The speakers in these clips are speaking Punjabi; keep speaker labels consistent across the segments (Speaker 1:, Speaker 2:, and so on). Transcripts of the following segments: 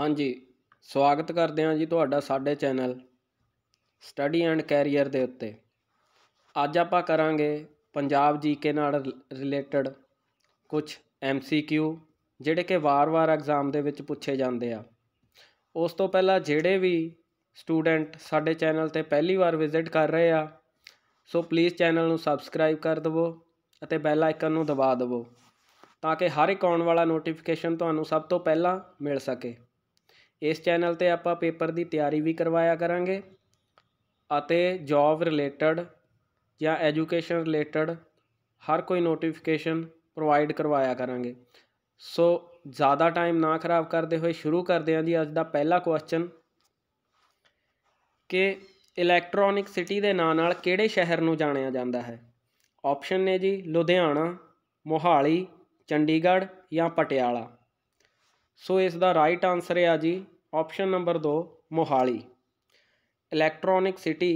Speaker 1: ਹਾਂਜੀ ਸਵਾਗਤ ਕਰਦੇ ਹਾਂ ਜੀ ਤੁਹਾਡਾ ਸਾਡੇ ਚੈਨਲ ਸਟੱਡੀ ਐਂਡ ਕੈਰੀਅਰ ਦੇ ਉੱਤੇ ਅੱਜ ਆਪਾਂ ਕਰਾਂਗੇ ਪੰਜਾਬ ਜੀਕੇ ਨਾਲ ਰਿਲੇਟਡ ਕੁਝ ਐਮਸੀਕਿਊ ਜਿਹੜੇ ਕਿ ਵਾਰ-ਵਾਰ ਐਗਜ਼ਾਮ ਦੇ ਵਿੱਚ ਪੁੱਛੇ ਜਾਂਦੇ ਆ ਉਸ ਤੋਂ ਪਹਿਲਾਂ ਜਿਹੜੇ ਵੀ ਸਟੂਡੈਂਟ ਸਾਡੇ ਚੈਨਲ ਤੇ ਪਹਿਲੀ ਵਾਰ ਵਿਜ਼ਿਟ ਕਰ ਰਹੇ ਆ ਸੋ ਪਲੀਜ਼ ਚੈਨਲ ਨੂੰ ਸਬਸਕ੍ਰਾਈਬ ਕਰ ਦਿਵੋ ਅਤੇ ਬੈਲ ਆਈਕਨ ਨੂੰ ਦਬਾ ਦਿਵੋ ਤਾਂ ਕਿ ਹਰ ਇੱਕ ਆਉਣ ਵਾਲਾ ਨੋਟੀਫਿਕੇਸ਼ਨ ਤੁਹਾਨੂੰ ਸਭ ਤੋਂ ਪਹਿਲਾਂ ਮਿਲ ਸਕੇ ਇਸ ਚੈਨਲ ਤੇ ਆਪਾਂ ਪੇਪਰ ਦੀ ਤਿਆਰੀ ਵੀ ਕਰਵਾਇਆ ਕਰਾਂਗੇ ਅਤੇ ਜੌਬ ਰਿਲੇਟਡ ਜਾਂ ਐਜੂਕੇਸ਼ਨ ਰਿਲੇਟਡ ਹਰ ਕੋਈ ਨੋਟੀਫਿਕੇਸ਼ਨ ਪ੍ਰੋਵਾਈਡ ਕਰਵਾਇਆ ਕਰਾਂਗੇ ਸੋ ਜ਼ਿਆਦਾ ਟਾਈਮ ਨਾ ਖਰਾਬ ਕਰਦੇ ਹੋਏ ਸ਼ੁਰੂ ਕਰਦੇ ਹਾਂ ਜੀ ਅੱਜ ਦਾ ਪਹਿਲਾ ਕੁਐਸਚਨ ਕਿ ਇਲੈਕਟ੍ਰੋਨਿਕ ਸਿਟੀ ਦੇ ਨਾਂ ਨਾਲ ਕਿਹੜੇ ਸ਼ਹਿਰ ਨੂੰ ਜਾਣਿਆ ਜਾਂਦਾ ਹੈ ਆਪਸ਼ਨ ਨੇ ਜੀ ਲੁਧਿਆਣਾ ਮੋਹਾਲੀ ਚੰਡੀਗੜ੍ਹ ਜਾਂ ਪਟਿਆਲਾ ਸੋ ਇਸ ਦਾ ਰਾਈਟ ਆਨਸਰ ਹੈ ਆ ਜੀ option number 2 Mohali electronic city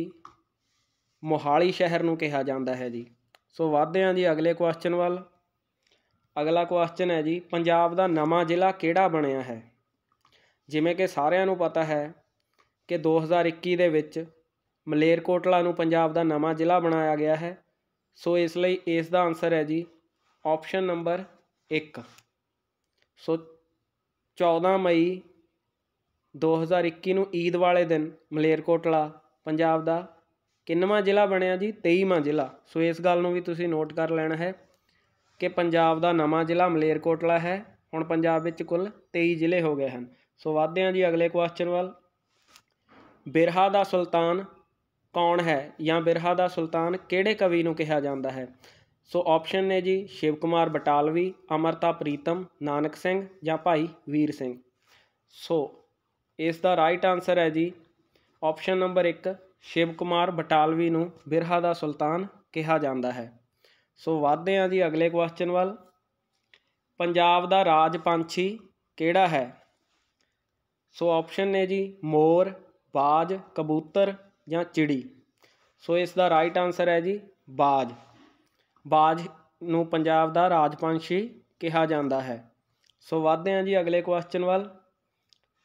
Speaker 1: Mohali ਸ਼ਹਿਰ ਨੂੰ ਕਿਹਾ ਜਾਂਦਾ ਹੈ ਜੀ ਸੋ ਵਧਦੇ ਆਂ ਜੀ ਅਗਲੇ ਕੁਐਸਚਨ ਵੱਲ ਅਗਲਾ ਕੁਐਸਚਨ ਹੈ ਜੀ ਪੰਜਾਬ ਦਾ ਨਵਾਂ ਜ਼ਿਲ੍ਹਾ ਕਿਹੜਾ ਬਣਿਆ ਹੈ ਜਿਵੇਂ ਕਿ ਸਾਰਿਆਂ ਨੂੰ ਪਤਾ ਹੈ ਕਿ 2021 ਦੇ ਵਿੱਚ ਮਲੇਰਕੋਟਲਾ ਨੂੰ ਪੰਜਾਬ ਦਾ ਨਵਾਂ ਜ਼ਿਲ੍ਹਾ ਬਣਾਇਆ ਗਿਆ ਹੈ ਸੋ ਇਸ ਲਈ ਇਸ ਦਾ ਆਨਸਰ ਹੈ ਜੀ ਆਪਸ਼ਨ ਨੰਬਰ 1 ਸੋ 14 ਮਈ 2021 ਨੂੰ ਈਦ ਵਾਲੇ ਦਿਨ ਮਲੇਰਕੋਟਲਾ ਪੰਜਾਬ ਦਾ ਕਿੰਨਵਾਂ ਜ਼ਿਲ੍ਹਾ ਬਣਿਆ ਜੀ 23ਵਾਂ ਜ਼ਿਲ੍ਹਾ ਸੋ ਇਸ ਗੱਲ ਨੂੰ ਵੀ ਤੁਸੀਂ ਨੋਟ ਕਰ ਲੈਣਾ ਹੈ ਕਿ ਪੰਜਾਬ ਦਾ ਨਵਾਂ ਜ਼ਿਲ੍ਹਾ ਮਲੇਰਕੋਟਲਾ ਹੈ ਹੁਣ ਪੰਜਾਬ ਵਿੱਚ ਕੁੱਲ 23 ਜ਼ਿਲ੍ਹੇ ਹੋ ਗਏ ਹਨ ਸੋ ਵਧਦੇ ਹਾਂ ਜੀ ਅਗਲੇ ਕੁਐਸਚਨ ਵੱਲ ਬਿਰਹਾ ਦਾ ਸੁਲਤਾਨ ਕੌਣ ਹੈ ਜਾਂ ਬਿਰਹਾ ਦਾ ਸੁਲਤਾਨ ਕਿਹੜੇ ਕਵੀ ਨੂੰ ਕਿਹਾ ਜਾਂਦਾ ਹੈ ਸੋ ਆਪਸ਼ਨ ਨੇ ਜੀ ਸ਼ਿਵ ਕੁਮਾਰ ਬਟਾਲਵੀ ਅਮਰਤਾ ਪ੍ਰੀਤਮ ਨਾਨਕ ਸਿੰਘ ਜਾਂ ਭਾਈ ਵੀਰ ਸਿੰਘ ਸੋ ਇਸ ਦਾ ਰਾਈਟ ਆਨਸਰ ਹੈ ਜੀ ਆਪਸ਼ਨ ਨੰਬਰ 1 ਸ਼ਿਵ ਕੁਮਾਰ ਬਟਾਲਵੀ ਨੂੰ ਬਿਰਹਾ ਦਾ ਸੁਲਤਾਨ ਕਿਹਾ ਜਾਂਦਾ ਹੈ ਸੋ ਵਧਦੇ ਹਾਂ ਜੀ ਅਗਲੇ ਕੁਐਸਚਨ ਵੱਲ ਪੰਜਾਬ ਦਾ ਰਾਜ ਪੰਛੀ ਕਿਹੜਾ ਹੈ ਸੋ ਆਪਸ਼ਨ ਨੇ ਜੀ ਮੋਰ ਬਾਜ ਕਬੂਤਰ ਜਾਂ ਚਿੜੀ ਸੋ ਇਸ ਦਾ ਰਾਈਟ ਆਨਸਰ ਹੈ ਜੀ ਬਾਜ ਬਾਜ ਨੂੰ ਪੰਜਾਬ ਦਾ ਰਾਜ ਪੰਛੀ ਕਿਹਾ ਜਾਂਦਾ ਹੈ ਸੋ ਵਧਦੇ ਹਾਂ ਜੀ ਅਗਲੇ ਕੁਐਸਚਨ ਵੱਲ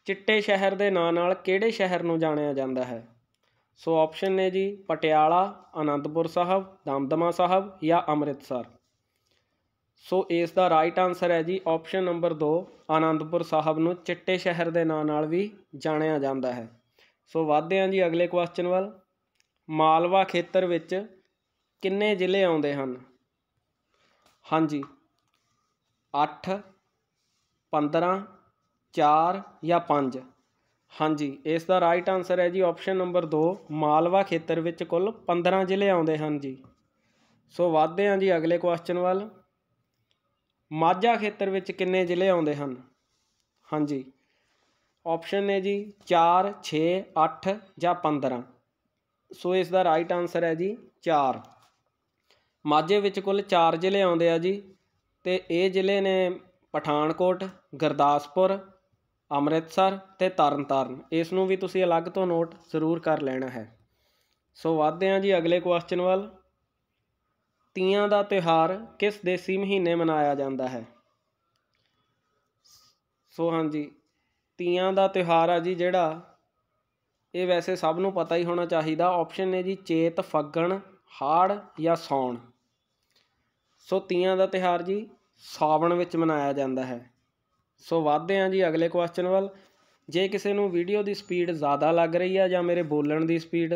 Speaker 1: ਚਿੱਟੇ ਸ਼ਹਿਰ ਦੇ ਨਾਂ ਨਾਲ ਕਿਹੜੇ ਸ਼ਹਿਰ ਨੂੰ ਜਾਣਿਆ ਜਾਂਦਾ ਹੈ ਸੋ ਆਪਸ਼ਨ ਨੇ ਜੀ ਪਟਿਆਲਾ ਆਨੰਦਪੁਰ ਸਾਹਿਬ ਦਮਦਮਾ ਸਾਹਿਬ ਜਾਂ ਅੰਮ੍ਰਿਤਸਰ ਸੋ ਇਸ ਦਾ ਰਾਈਟ ਆਨਸਰ ਹੈ ਜੀ ਆਪਸ਼ਨ ਨੰਬਰ 2 ਆਨੰਦਪੁਰ ਸਾਹਿਬ ਨੂੰ ਚਿੱਟੇ ਸ਼ਹਿਰ ਦੇ ਨਾਂ ਨਾਲ ਵੀ ਜਾਣਿਆ ਜਾਂਦਾ ਹੈ ਸੋ ਵਧਦੇ ਹਾਂ ਜੀ ਅਗਲੇ ਕੁਐਸਚਨ ਵੱਲ ਮਾਲਵਾ ਖੇਤਰ ਵਿੱਚ ਕਿੰਨੇ ਜ਼ਿਲ੍ਹੇ ਆਉਂਦੇ ਹਨ ਹਾਂਜੀ 8 15 4 ਜਾਂ 5 ਹਾਂਜੀ ਇਸ ਦਾ ਰਾਈਟ ਆਨਸਰ ਹੈ ਜੀ ਆਪਸ਼ਨ ਨੰਬਰ 2 ਮਾਲਵਾ ਖੇਤਰ ਵਿੱਚ ਕੁੱਲ 15 ਜ਼ਿਲ੍ਹੇ ਆਉਂਦੇ ਹਨ ਜੀ ਸੋ ਵਧਦੇ ਹਾਂ ਜੀ ਅਗਲੇ ਕੁਐਸਚਨ ਵੱਲ ਮਾਝਾ ਖੇਤਰ ਵਿੱਚ ਕਿੰਨੇ ਜ਼ਿਲ੍ਹੇ ਆਉਂਦੇ ਹਨ ਹਾਂਜੀ ਆਪਸ਼ਨ ਨੇ ਜੀ 4 6 8 ਜਾਂ 15 ਸੋ ਇਸ ਦਾ ਰਾਈਟ ਆਨਸਰ ਹੈ ਜੀ 4 ਮਾਝੇ ਵਿੱਚ ਕੁੱਲ 4 ਜ਼ਿਲ੍ਹੇ ਆਉਂਦੇ ਆ ਜੀ ਤੇ ਇਹ ਜ਼ਿਲ੍ਹੇ ਨੇ ਪਠਾਨਕੋਟ ਗੁਰਦਾਸਪੁਰ ਅੰਮ੍ਰਿਤਸਰ ਤੇ ਤਰਨਤਾਰਨ ਇਸ ਨੂੰ ਵੀ ਤੁਸੀਂ ਅਲੱਗ ਤੋਂ ਨੋਟ ਜ਼ਰੂਰ ਕਰ ਲੈਣਾ ਹੈ ਸੋ ਵਧਦੇ ਹਾਂ ਜੀ ਅਗਲੇ ਕੁਐਸਚਨ ਵੱਲ ਤੀਆਂ ਦਾ ਤਿਹਾਰ ਕਿਸ ਦੇਸੀ ਮਹੀਨੇ ਮਨਾਇਆ ਜਾਂਦਾ ਹੈ ਸੋ ਹਾਂਜੀ ਤੀਆਂ ਦਾ ਤਿਹਾਰ ਆ ਜੀ ਜਿਹੜਾ ਇਹ ਵੈਸੇ ਸਭ ਨੂੰ ਪਤਾ ਹੀ ਹੋਣਾ ਚਾਹੀਦਾ ਆਪਸ਼ਨ ਨੇ ਜੀ ਚੇਤ ਫੱਗਣ ਹਾੜ ਜਾਂ ਸੌਣ ਸੋ ਤੀਆਂ ਦਾ ਤਿਹਾਰ ਜੀ ਸਾਵਣ ਵਿੱਚ ਮਨਾਇਆ ਜਾਂਦਾ ਹੈ ਸੋ ਵਾਧਦੇ ਹਾਂ ਜੀ ਅਗਲੇ ਕੁਐਸਚਨ ਵੱਲ ਜੇ ਕਿਸੇ ਨੂੰ ਵੀਡੀਓ ਦੀ ਸਪੀਡ ਜ਼ਿਆਦਾ ਲੱਗ ਰਹੀ ਆ ਜਾਂ ਮੇਰੇ ਬੋਲਣ ਦੀ ਸਪੀਡ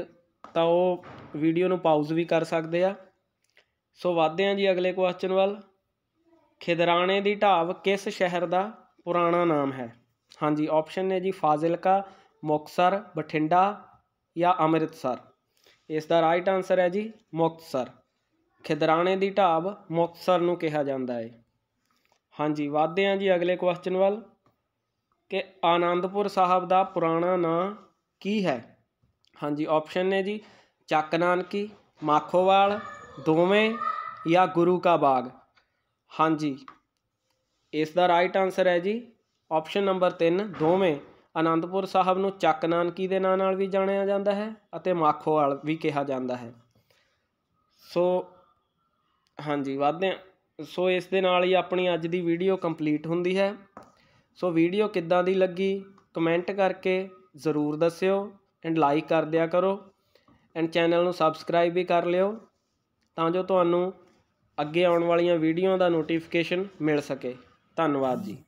Speaker 1: ਤਾਂ ਉਹ ਵੀਡੀਓ ਨੂੰ ਪਾਉਜ਼ ਵੀ ਕਰ ਸਕਦੇ ਆ ਸੋ ਵਾਧਦੇ ਹਾਂ ਜੀ ਅਗਲੇ ਕੁਐਸਚਨ ਵੱਲ ਖਿਦਰਾਣੇ ਦੀ ਢਾਬ ਕਿਸ ਸ਼ਹਿਰ ਦਾ ਪੁਰਾਣਾ ਨਾਮ ਹੈ ਹਾਂਜੀ ਆਪਸ਼ਨ ਨੇ ਜੀ ਫਾਜ਼ਿਲਕਾ ਮੁਕਸਰ ਬਠਿੰਡਾ ਜਾਂ ਅੰਮ੍ਰਿਤਸਰ ਇਸ ਦਾ ਰਾਈਟ ਆਨਸਰ ਹੈ ਜੀ ਮੁਕਸਰ ਖਿਦਰਾਣੇ ਦੀ ਢਾਬ ਮੁਕਸਰ ਨੂੰ ਕਿਹਾ ਜਾਂਦਾ ਹੈ ਹਾਂਜੀ ਵਾਧਦੇ ਆ ਜੀ ਅਗਲੇ ਕੁਐਸਚਨ ਵੱਲ ਕਿ ਆਨੰਦਪੁਰ ਸਾਹਿਬ ਦਾ ਪੁਰਾਣਾ ਨਾਂ ਕੀ ਹੈ ਹਾਂਜੀ ਆਪਸ਼ਨ ਨੇ ਜੀ ਚੱਕ ਨਾਨਕੀ ਮਾਖੋਵਾਲ ਦੋਵੇਂ ਜਾਂ ਗੁਰੂ ਕਾ ਬਾਗ ਹਾਂਜੀ ਇਸ ਦਾ ਰਾਈਟ ਆਨਸਰ ਹੈ ਜੀ ਆਪਸ਼ਨ ਨੰਬਰ 3 ਦੋਵੇਂ ਆਨੰਦਪੁਰ ਸਾਹਿਬ ਨੂੰ ਚੱਕ ਨਾਨਕੀ ਦੇ ਨਾਂ ਨਾਲ ਵੀ ਜਾਣਿਆ ਜਾਂਦਾ ਹੈ ਅਤੇ ਮਾਖੋਵਾਲ ਵੀ ਕਿਹਾ ਜਾਂਦਾ ਹੈ ਸੋ ਹਾਂਜੀ ਵਾਧਦੇ ਹਾਂ ਸੋ ਇਸ ਦੇ ਨਾਲ ਹੀ ਆਪਣੀ ਅੱਜ ਦੀ ਵੀਡੀਓ ਕੰਪਲੀਟ ਹੁੰਦੀ ਹੈ ਸੋ ਵੀਡੀਓ ਕਿੱਦਾਂ ਦੀ ਲੱਗੀ ਕਮੈਂਟ ਕਰਕੇ ਜ਼ਰੂਰ ਦੱਸਿਓ ਐਂਡ ਲਾਈਕ ਕਰ ਦਿਆ ਕਰੋ ਐਂਡ ਚੈਨਲ ਨੂੰ ਸਬਸਕ੍ਰਾਈਬ ਵੀ ਕਰ ਲਿਓ ਤਾਂ ਜੋ ਤੁਹਾਨੂੰ ਅੱਗੇ ਆਉਣ ਵਾਲੀਆਂ ਵੀਡੀਓ ਦਾ ਨੋਟੀਫਿਕੇਸ਼ਨ ਮਿਲ ਸਕੇ ਧੰਨਵਾਦ ਜੀ